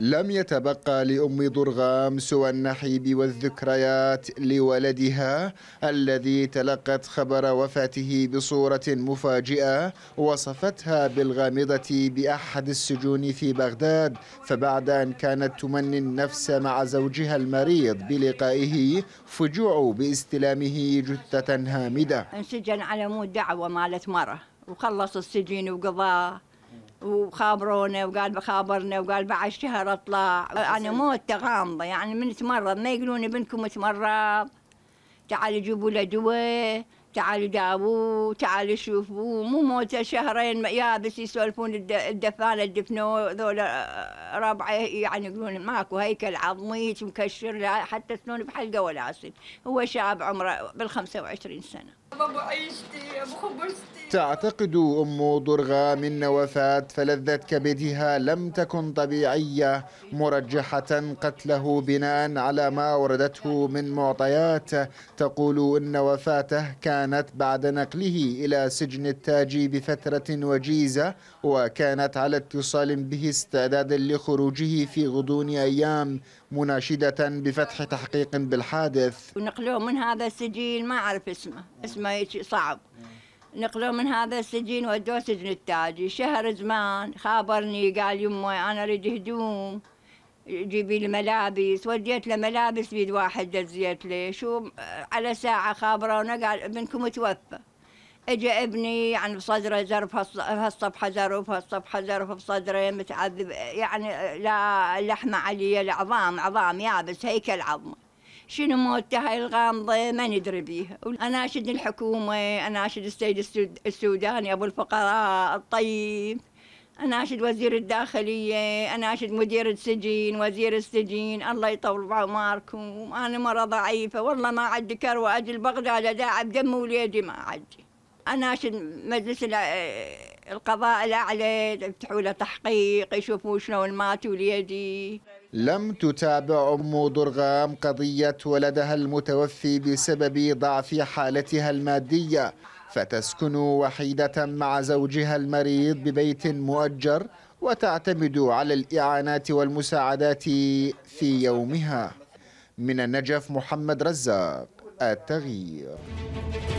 لم يتبقى لأم ضرغام سوى النحيب والذكريات لولدها الذي تلقت خبر وفاته بصورة مفاجئة وصفتها بالغامضة بأحد السجون في بغداد فبعد أن كانت تمني النفس مع زوجها المريض بلقائه فجوعوا باستلامه جثة هامدة انسجن على مود دعوة مالت مرة وخلص السجين وقضاه وخابرونا وقال بخابرنا وقال بعد شهر اطلع انا موت غامضه يعني من تمرض ما يقولون ابنكم تمرض تعالوا جيبوا له دواء تعالوا جابوه تعالوا شوفوه مو موته شهرين يابس يسولفون الدفان الدفنو ذولا آه، ربعه يعني يقولون ماكو هيكل عظمي مكشر لا حتى سنون بحلقه ولا عسل هو شاب عمره بال 25 سنه عيشتي ابو تعتقد ام درغا من وفاه فلذه كبدها لم تكن طبيعيه مرجحه قتله بناء على ما وردته من معطيات تقول ان وفاته كان كانت بعد نقله إلى سجن التاجي بفترة وجيزة وكانت على اتصال به استعدادا لخروجه في غضون أيام مناشدة بفتح تحقيق بالحادث نقلوه من هذا السجين ما أعرف اسمه اسمه صعب نقلوه من هذا السجين ودوه سجن التاجي شهر زمان خابرني قال يمي أنا أريد هدوم جيبي لي ملابس وديت له ملابس بيد واحد دزيت لي شو على ساعة خابرة ونقع ابنكم توفى اجى ابني عن بصدره زرف هالصفحة زرف هالصفحة زرف بصدره متعذب يعني لا لحمة عليه العظام عظام يابس هيكل عظمه شنو موت هاي الغامضة ما ندري بيها أنا أشد الحكومة أنا أشد السيد السوداني أبو الفقراء الطيب اناشد وزير الداخليه اناشد مدير السجين وزير السجين الله يطول بعمركم انا مره ضعيفه والله ما عندي كروه اجل بغداد اداعب دم وليدي ما عندي اناشد مجلس القضاء الاعلى يفتحوا له تحقيق يشوفوا شلون مات وليدي لم تتابع أم درغام قضية ولدها المتوفي بسبب ضعف حالتها المادية فتسكن وحيدة مع زوجها المريض ببيت مؤجر وتعتمد على الإعانات والمساعدات في يومها من النجف محمد رزاق التغيير